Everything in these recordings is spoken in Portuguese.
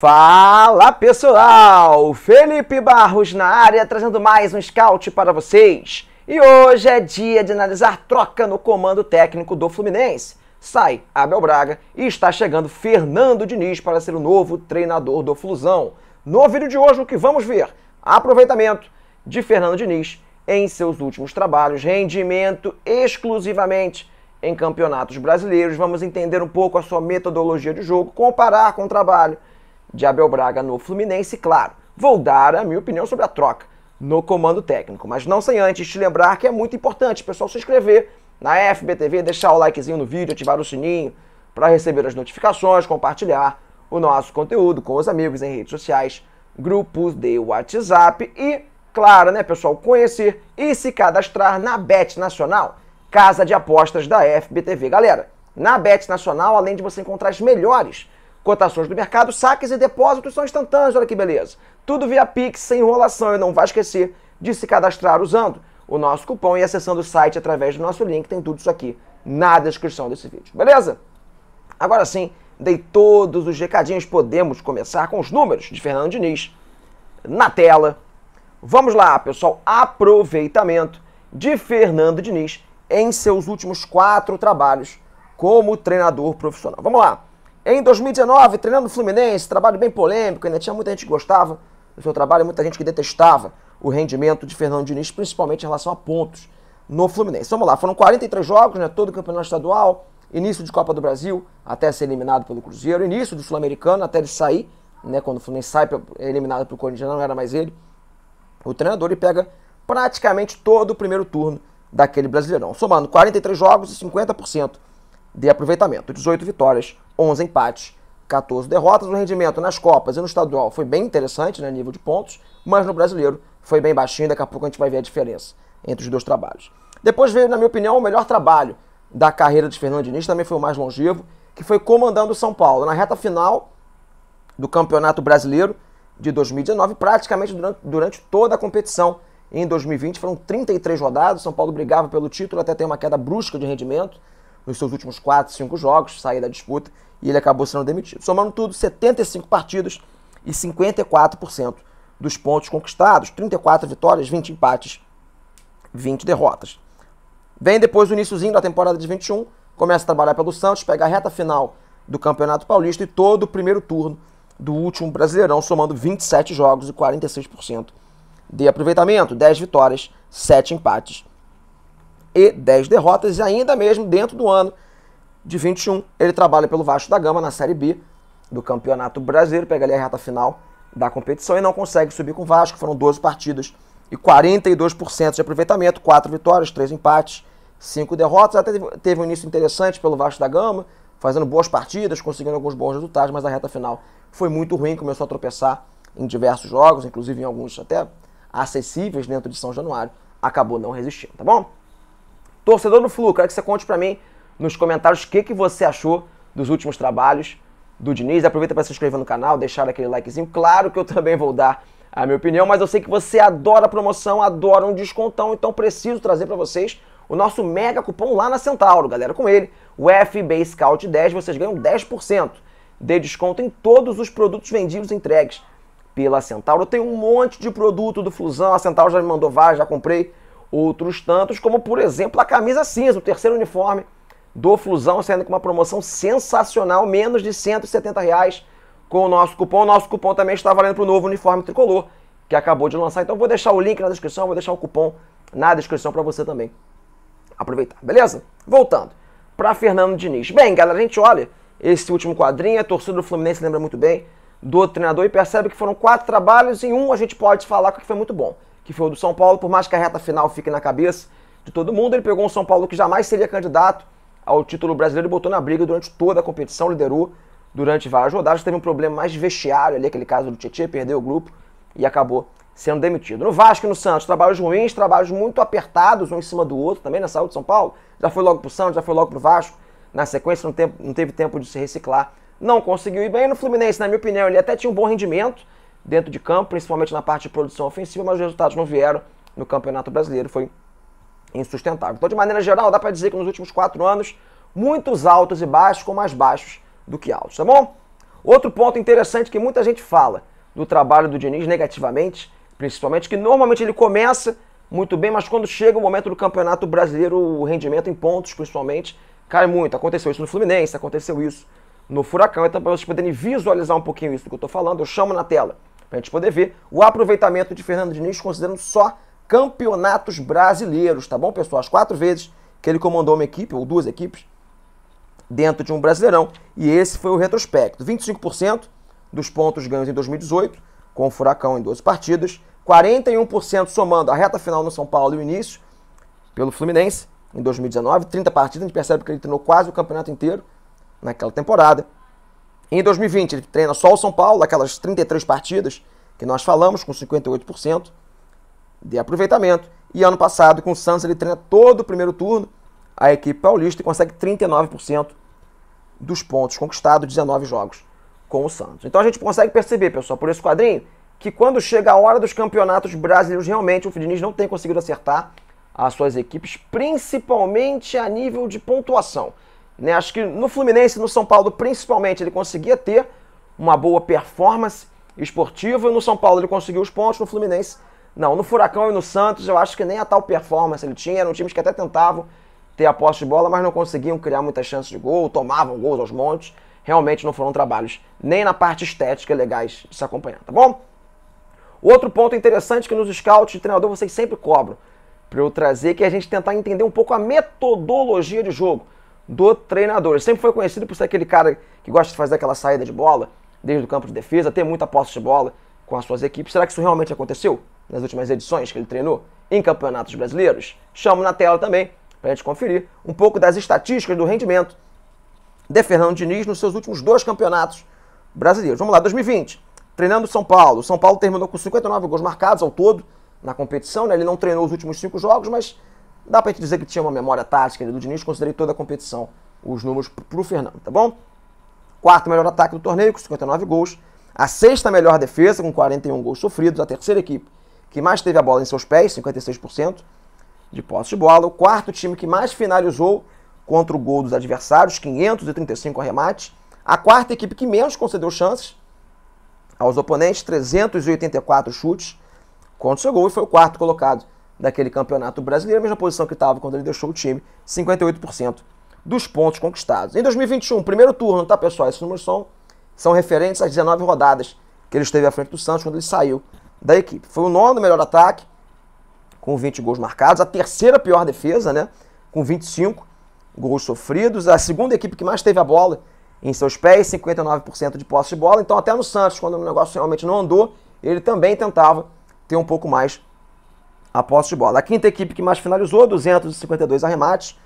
Fala pessoal, Felipe Barros na área trazendo mais um scout para vocês. E hoje é dia de analisar troca no comando técnico do Fluminense. Sai Abel Braga e está chegando Fernando Diniz para ser o novo treinador do Flusão. No vídeo de hoje o que vamos ver? Aproveitamento de Fernando Diniz em seus últimos trabalhos, rendimento exclusivamente em campeonatos brasileiros. Vamos entender um pouco a sua metodologia de jogo, comparar com o trabalho de Abel Braga no Fluminense, claro, vou dar a minha opinião sobre a troca no comando técnico. Mas não sem antes te lembrar que é muito importante, pessoal, se inscrever na FBTV, deixar o likezinho no vídeo, ativar o sininho para receber as notificações, compartilhar o nosso conteúdo com os amigos em redes sociais, grupos de WhatsApp e, claro, né, pessoal, conhecer e se cadastrar na Bet Nacional, casa de apostas da FBTV. Galera, na Bet Nacional, além de você encontrar as melhores cotações do mercado, saques e depósitos são instantâneos, olha que beleza. Tudo via Pix, sem enrolação e não vai esquecer de se cadastrar usando o nosso cupom e acessando o site através do nosso link, tem tudo isso aqui na descrição desse vídeo, beleza? Agora sim, dei todos os recadinhos, podemos começar com os números de Fernando Diniz na tela. Vamos lá, pessoal, aproveitamento de Fernando Diniz em seus últimos quatro trabalhos como treinador profissional. Vamos lá. Em 2019, treinando no Fluminense, trabalho bem polêmico, ainda tinha muita gente que gostava do seu trabalho, muita gente que detestava o rendimento de Fernando Diniz, principalmente em relação a pontos no Fluminense. Vamos lá, foram 43 jogos, né, todo o campeonato estadual, início de Copa do Brasil, até ser eliminado pelo Cruzeiro, início do Sul-Americano, até ele sair, né, quando o Fluminense sai é eliminado pelo Corinthians, não era mais ele. O treinador ele pega praticamente todo o primeiro turno daquele Brasileirão, somando 43 jogos e 50% de aproveitamento. 18 vitórias, 11 empates, 14 derrotas. O rendimento nas Copas e no Estadual foi bem interessante, né, nível de pontos, mas no Brasileiro foi bem baixinho. Daqui a pouco a gente vai ver a diferença entre os dois trabalhos. Depois veio, na minha opinião, o melhor trabalho da carreira de Fernando Diniz, também foi o mais longevo, que foi comandando o São Paulo. Na reta final do Campeonato Brasileiro de 2019, praticamente durante, durante toda a competição. Em 2020 foram 33 rodadas, São Paulo brigava pelo título até ter uma queda brusca de rendimento nos seus últimos 4, 5 jogos, sair da disputa e ele acabou sendo demitido. Somando tudo, 75 partidos e 54% dos pontos conquistados, 34 vitórias, 20 empates, 20 derrotas. Vem depois o iníciozinho da temporada de 21, começa a trabalhar pelo Santos, pega a reta final do Campeonato Paulista e todo o primeiro turno do último Brasileirão, somando 27 jogos e 46% de aproveitamento, 10 vitórias, 7 empates e 10 derrotas, e ainda mesmo dentro do ano de 21, ele trabalha pelo Vasco da Gama na Série B do Campeonato Brasileiro, pega ali a reta final da competição e não consegue subir com o Vasco, foram 12 partidas e 42% de aproveitamento, 4 vitórias, 3 empates, 5 derrotas, até teve um início interessante pelo Vasco da Gama, fazendo boas partidas, conseguindo alguns bons resultados, mas a reta final foi muito ruim, começou a tropeçar em diversos jogos, inclusive em alguns até acessíveis dentro de São Januário, acabou não resistindo, tá bom? Torcedor do Flu, quero que você conte para mim nos comentários o que, que você achou dos últimos trabalhos do Diniz. Aproveita para se inscrever no canal, deixar aquele likezinho. Claro que eu também vou dar a minha opinião, mas eu sei que você adora promoção, adora um descontão, então preciso trazer para vocês o nosso mega cupom lá na Centauro, galera. Com ele, o FB Scout 10, vocês ganham 10% de desconto em todos os produtos vendidos e entregues pela Centauro. Eu tenho um monte de produto do Flusão, a Centauro já me mandou vários, já comprei outros tantos, como por exemplo a camisa cinza, o terceiro uniforme do Flusão, saindo com uma promoção sensacional, menos de 170 reais com o nosso cupom. O nosso cupom também está valendo para o novo uniforme tricolor que acabou de lançar. Então vou deixar o link na descrição, vou deixar o cupom na descrição para você também aproveitar, beleza? Voltando para Fernando Diniz. Bem, galera, a gente olha esse último quadrinho, a torcida do Fluminense lembra muito bem do treinador e percebe que foram quatro trabalhos em um a gente pode falar que foi muito bom que foi o do São Paulo, por mais que a reta final fique na cabeça de todo mundo, ele pegou um São Paulo que jamais seria candidato ao título brasileiro e botou na briga durante toda a competição, liderou durante várias rodadas, teve um problema mais vestiário ali, aquele caso do Tietchan, perdeu o grupo e acabou sendo demitido. No Vasco e no Santos, trabalhos ruins, trabalhos muito apertados um em cima do outro também na saúde de São Paulo. Já foi logo pro Santos, já foi logo pro Vasco. Na sequência não, teve, não teve tempo de se reciclar. Não conseguiu ir bem no Fluminense, na minha opinião, ele até tinha um bom rendimento, dentro de campo, principalmente na parte de produção ofensiva, mas os resultados não vieram no Campeonato Brasileiro, foi insustentável. Então, de maneira geral, dá para dizer que nos últimos quatro anos, muitos altos e baixos, com mais baixos do que altos, tá bom? Outro ponto interessante que muita gente fala do trabalho do Diniz negativamente, principalmente, que normalmente ele começa muito bem, mas quando chega o momento do Campeonato Brasileiro, o rendimento em pontos, principalmente, cai muito. Aconteceu isso no Fluminense, aconteceu isso no Furacão. Então, para vocês poderem visualizar um pouquinho isso do que eu estou falando, eu chamo na tela para a gente poder ver o aproveitamento de Fernando Diniz considerando só campeonatos brasileiros, tá bom, pessoal? As quatro vezes que ele comandou uma equipe ou duas equipes dentro de um Brasileirão. E esse foi o retrospecto. 25% dos pontos ganhos em 2018, com o Furacão em 12 partidas. 41% somando a reta final no São Paulo e o início pelo Fluminense em 2019. 30 partidas, a gente percebe que ele treinou quase o campeonato inteiro naquela temporada. Em 2020, ele treina só o São Paulo, aquelas 33 partidas que nós falamos, com 58% de aproveitamento. E ano passado, com o Santos, ele treina todo o primeiro turno, a equipe paulista, e consegue 39% dos pontos conquistados, 19 jogos com o Santos. Então a gente consegue perceber, pessoal, por esse quadrinho, que quando chega a hora dos campeonatos brasileiros, realmente o Diniz não tem conseguido acertar as suas equipes, principalmente a nível de pontuação. Né? Acho que no Fluminense e no São Paulo, principalmente, ele conseguia ter uma boa performance esportiva. No São Paulo ele conseguiu os pontos, no Fluminense não. No Furacão e no Santos eu acho que nem a tal performance ele tinha. Eram times que até tentavam ter a posse de bola, mas não conseguiam criar muitas chances de gol, tomavam gols aos montes. Realmente não foram trabalhos nem na parte estética legais de se acompanhar, tá bom? Outro ponto interessante que nos scouts de treinador vocês sempre cobram para eu trazer, que é a gente tentar entender um pouco a metodologia de jogo do treinador. Ele sempre foi conhecido por ser aquele cara que gosta de fazer aquela saída de bola desde o campo de defesa, ter muita posse de bola com as suas equipes. Será que isso realmente aconteceu nas últimas edições que ele treinou em campeonatos brasileiros? Chamo na tela também para a gente conferir um pouco das estatísticas do rendimento de Fernando Diniz nos seus últimos dois campeonatos brasileiros. Vamos lá, 2020, treinando São Paulo. São Paulo terminou com 59 gols marcados ao todo na competição, né? ele não treinou os últimos cinco jogos, mas dá pra gente dizer que tinha uma memória tática do Diniz, considerei toda a competição, os números pro Fernando, tá bom? Quarto melhor ataque do torneio, com 59 gols. A sexta melhor defesa, com 41 gols sofridos. A terceira equipe que mais teve a bola em seus pés, 56% de posse de bola. O quarto time que mais finalizou contra o gol dos adversários, 535 arremates. A quarta equipe que menos concedeu chances aos oponentes, 384 chutes contra o seu gol. E foi o quarto colocado daquele campeonato brasileiro, a mesma posição que estava quando ele deixou o time, 58% dos pontos conquistados. Em 2021, primeiro turno, tá pessoal? Esses números são, são referentes às 19 rodadas que ele esteve à frente do Santos quando ele saiu da equipe. Foi o nono melhor ataque, com 20 gols marcados, a terceira pior defesa, né? Com 25 gols sofridos, a segunda equipe que mais teve a bola em seus pés, 59% de posse de bola. Então, até no Santos, quando o negócio realmente não andou, ele também tentava ter um pouco mais a posse de bola. A quinta equipe que mais finalizou, 252 arremates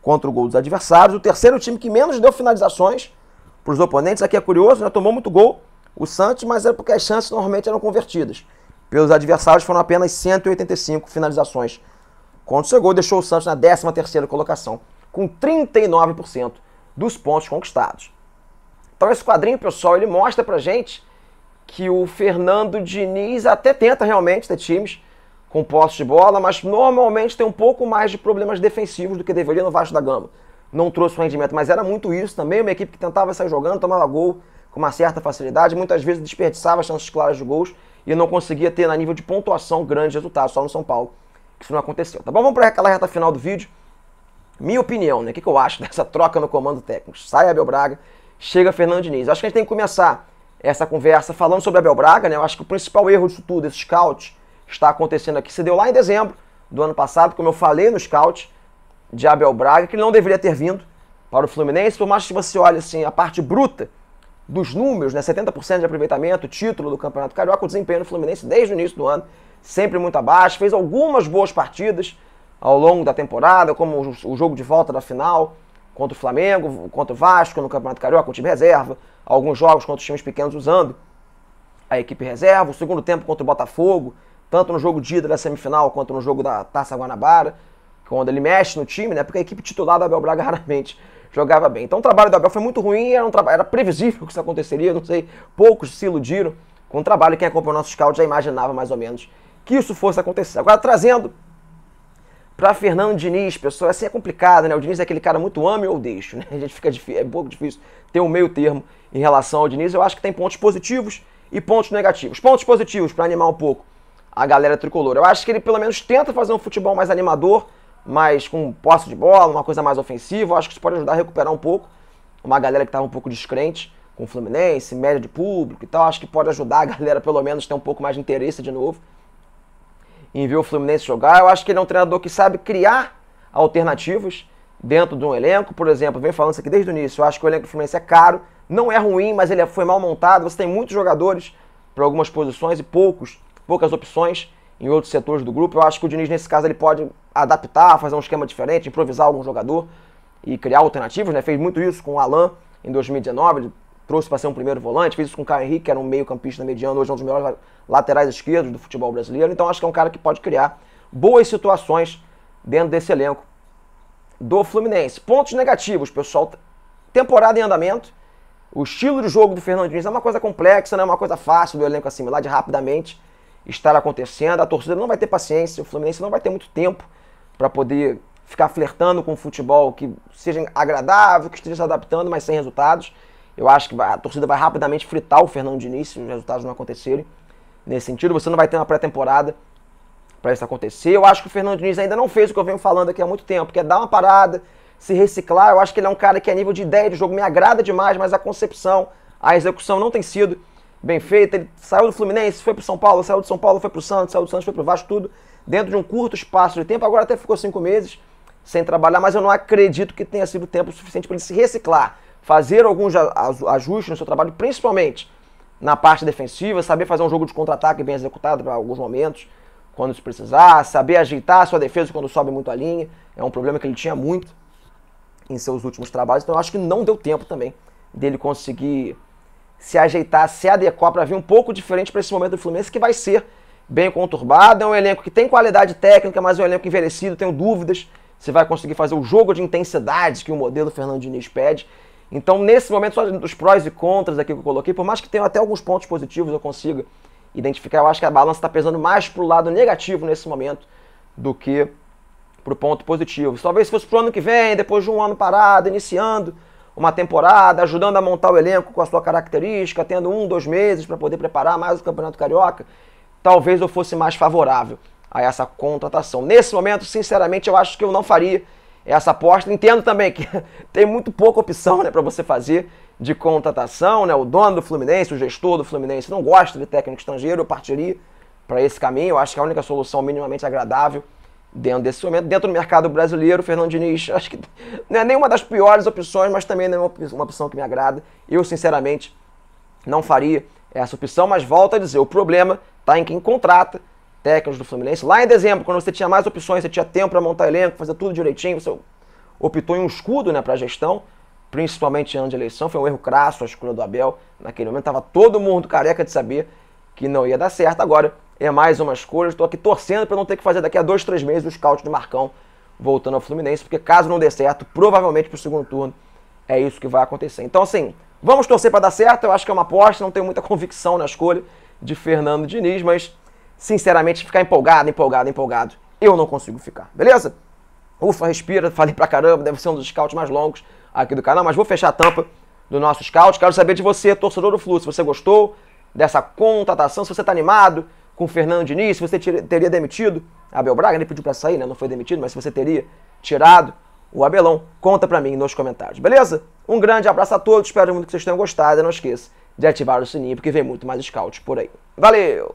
contra o gol dos adversários. O terceiro time que menos deu finalizações para os oponentes. Aqui é curioso, né? tomou muito gol o Santos, mas era é porque as chances normalmente eram convertidas. Pelos adversários foram apenas 185 finalizações. Contra o seu gol, deixou o Santos na 13ª colocação, com 39% dos pontos conquistados. Então esse quadrinho, pessoal, ele mostra pra gente que o Fernando Diniz até tenta realmente ter times com posse de bola, mas normalmente tem um pouco mais de problemas defensivos do que deveria no Vasco da Gama. Não trouxe o rendimento, mas era muito isso também, uma equipe que tentava sair jogando, tomava gol com uma certa facilidade, muitas vezes desperdiçava chances claras de gols e não conseguia ter na nível de pontuação grandes resultados só no São Paulo, que isso não aconteceu. Tá bom? Vamos para aquela reta final do vídeo. Minha opinião, né? O que, eu acho dessa troca no comando técnico? Sai Abel Braga, chega Fernando Diniz. Acho que a gente tem que começar essa conversa falando sobre Abel Braga, né? Eu acho que o principal erro disso tudo, esse scout, está acontecendo aqui se deu lá em dezembro do ano passado, como eu falei no scout de Abel Braga, que ele não deveria ter vindo para o Fluminense, por mais que você olhe assim, a parte bruta dos números, né, 70% de aproveitamento, título do Campeonato Carioca, o desempenho do Fluminense desde o início do ano, sempre muito abaixo, fez algumas boas partidas ao longo da temporada, como o jogo de volta da final contra o Flamengo, contra o Vasco no Campeonato Carioca, com o time reserva, alguns jogos contra os times pequenos usando a equipe reserva, o segundo tempo contra o Botafogo, tanto no jogo de ida da semifinal quanto no jogo da Taça Guanabara, quando ele mexe no time, né? Porque a equipe titular do Abel Braga raramente jogava bem. Então o trabalho do Abel foi muito ruim, era, um era previsível que isso aconteceria, não sei, poucos se iludiram com o trabalho, quem acompanhou nosso scout já imaginava mais ou menos que isso fosse acontecer. Agora trazendo para Fernando Diniz, pessoal, assim é complicado, né? O Diniz é aquele cara muito ame ou deixo, né? A gente fica é pouco difícil ter um meio termo em relação ao Diniz. Eu acho que tem pontos positivos e pontos negativos. Pontos positivos para animar um pouco a galera tricolor. Eu acho que ele pelo menos tenta fazer um futebol mais animador, mais com posse de bola, uma coisa mais ofensiva. Eu acho que isso pode ajudar a recuperar um pouco uma galera que estava um pouco descrente com o Fluminense, média de público e tal. Acho que pode ajudar a galera pelo menos ter um pouco mais de interesse de novo em ver o Fluminense jogar. Eu acho que ele é um treinador que sabe criar alternativas dentro de um elenco. Por exemplo, vem falando isso aqui desde o início. Eu acho que o elenco do Fluminense é caro, não é ruim, mas ele foi mal montado. Você tem muitos jogadores para algumas posições e poucos poucas opções em outros setores do grupo. Eu acho que o Diniz, nesse caso, ele pode adaptar, fazer um esquema diferente, improvisar algum jogador e criar alternativas. Né? Fez muito isso com o Alain em 2019, trouxe para ser um primeiro volante, fez isso com o Caio Henrique, que era um meio-campista mediano, hoje é um dos melhores laterais esquerdos do futebol brasileiro. Então acho que é um cara que pode criar boas situações dentro desse elenco do Fluminense. Pontos negativos, pessoal. Temporada em andamento. O estilo de jogo do Fernando Diniz é uma coisa complexa, não né? é uma coisa fácil do elenco assimilar de rapidamente estar acontecendo. A torcida não vai ter paciência, o Fluminense não vai ter muito tempo para poder ficar flertando com o futebol que seja agradável, que esteja se adaptando, mas sem resultados. Eu acho que a torcida vai rapidamente fritar o Fernando Diniz se os resultados não acontecerem. Nesse sentido, você não vai ter uma pré-temporada para isso acontecer. Eu acho que o Fernando Diniz ainda não fez o que eu venho falando aqui há muito tempo, que é dar uma parada, se reciclar. Eu acho que ele é um cara que, a nível de ideia de jogo, me agrada demais, mas a concepção, a execução não tem sido bem feita. Ele saiu do Fluminense, foi pro São Paulo, saiu do São Paulo, foi pro Santos, saiu do Santos, foi pro Vasco, tudo dentro de um curto espaço de tempo. Agora até ficou cinco meses sem trabalhar, mas eu não acredito que tenha sido tempo suficiente para ele se reciclar, fazer alguns ajustes no seu trabalho, principalmente na parte defensiva, saber fazer um jogo de contra-ataque bem executado para alguns momentos, quando se precisar, saber ajeitar a sua defesa quando sobe muito a linha. É um problema que ele tinha muito em seus últimos trabalhos, então eu acho que não deu tempo também dele conseguir se ajeitar, se adequar para vir um pouco diferente para esse momento do Fluminense, que vai ser bem conturbado. É um elenco que tem qualidade técnica, mas é um elenco envelhecido, tenho dúvidas se vai conseguir fazer o jogo de intensidades que o modelo Fernando Diniz pede. Então, nesse momento, só dos prós e contras aqui que eu coloquei, por mais que tenha até alguns pontos positivos, eu consiga identificar, eu acho que a balança está pesando mais para o lado negativo nesse momento do que para o ponto positivo. Talvez fosse para o ano que vem, depois de um ano parado, iniciando, uma temporada, ajudando a montar o elenco com a sua característica, tendo um, dois meses para poder preparar mais o Campeonato Carioca, talvez eu fosse mais favorável a essa contratação. Nesse momento, sinceramente, eu acho que eu não faria essa aposta. Entendo também que tem muito pouca opção né, para você fazer de contratação. Né? O dono do Fluminense, o gestor do Fluminense, não gosta de técnico estrangeiro, eu partiria para esse caminho. Eu acho que a única solução minimamente agradável dentro desse momento. Dentro do mercado brasileiro, Fernando Diniz, acho que não é nenhuma das piores opções, mas também não é uma opção que me agrada. Eu, sinceramente, não faria essa opção, mas volto a dizer, o problema está em quem contrata técnicos do Fluminense. Lá em dezembro, quando você tinha mais opções, você tinha tempo para montar elenco, fazer tudo direitinho, você optou em um escudo né, para a gestão, principalmente em ano de eleição. Foi um erro crasso a escolha do Abel. Naquele momento estava todo mundo careca de saber que não ia dar certo. Agora, é mais uma escolha. Estou aqui torcendo para não ter que fazer daqui a dois, três meses o scout do Marcão voltando ao Fluminense, porque caso não dê certo, provavelmente para o segundo turno é isso que vai acontecer. Então, assim, vamos torcer para dar certo. Eu acho que é uma aposta, não tenho muita convicção na escolha de Fernando Diniz, mas sinceramente ficar empolgado, empolgado, empolgado, eu não consigo ficar, beleza? Ufa, respira, falei pra caramba, deve ser um dos scouts mais longos aqui do canal, mas vou fechar a tampa do nosso scout. Quero saber de você, torcedor do Flu, se você gostou dessa contratação, se você tá animado, com o Fernando Diniz, se você teria demitido Abel Braga, ele pediu para sair, né? não foi demitido, mas se você teria tirado o Abelão, conta para mim nos comentários, beleza? Um grande abraço a todos, espero muito que vocês tenham gostado, não esqueça de ativar o sininho, porque vem muito mais scout por aí. Valeu!